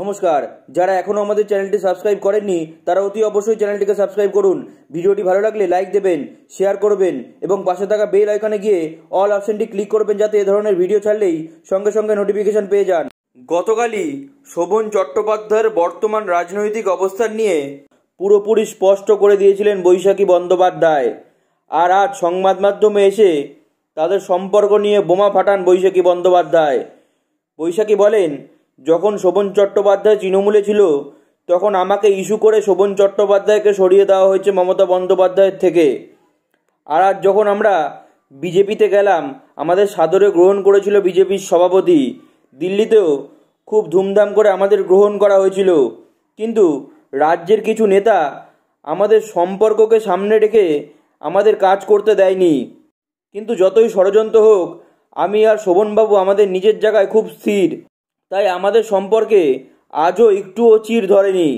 নমস্কার যারা এখনও আমাদের চ্যানেলটি সাবস্ক্রাইব করেননি তারা অতি অবশ্যই চ্যানেলটিকে সাবস্ক্রাইব করুন ভিডিওটি ভালো লাগলে লাইক দেবেন শেয়ার করবেন এবং পাশে থাকা বেল আইকনে গিয়ে অল অপশনটি ক্লিক করবেন যাতে এ ধরনের ভিডিও ছাড়লেই সঙ্গে সঙ্গে নোটিফিকেশন পেয়ে যান গতকালই শোভন চট্টোপাধ্যায়ের বর্তমান রাজনৈতিক অবস্থান নিয়ে পুরোপুরি স্পষ্ট করে দিয়েছিলেন বৈশাখী বন্দ্যোপাধ্যায় আর আজ সংবাদ মাধ্যমে এসে তাদের সম্পর্ক নিয়ে বোমা ফাটান বৈশাখী বন্দ্যোপাধ্যায় বৈশাখী বলেন যখন শোভন চট্টোপাধ্যায় তৃণমূলে ছিল তখন আমাকে ইস্যু করে শোভন চট্টোপাধ্যায়কে সরিয়ে দেওয়া হয়েছে মমতা বন্দ্যোপাধ্যায়ের থেকে আর আজ যখন আমরা বিজেপিতে গেলাম আমাদের সাদরে গ্রহণ করেছিল বিজেপির সভাপতি দিল্লিতেও খুব ধুমধাম করে আমাদের গ্রহণ করা হয়েছিল কিন্তু রাজ্যের কিছু নেতা আমাদের সম্পর্ককে সামনে রেখে আমাদের কাজ করতে দেয়নি কিন্তু যতই ষড়যন্ত্র হোক আমি আর শোভনবাবু আমাদের নিজের জায়গায় খুব স্থির তাই আমাদের সম্পর্কে আজও একটুও চির ধরেনি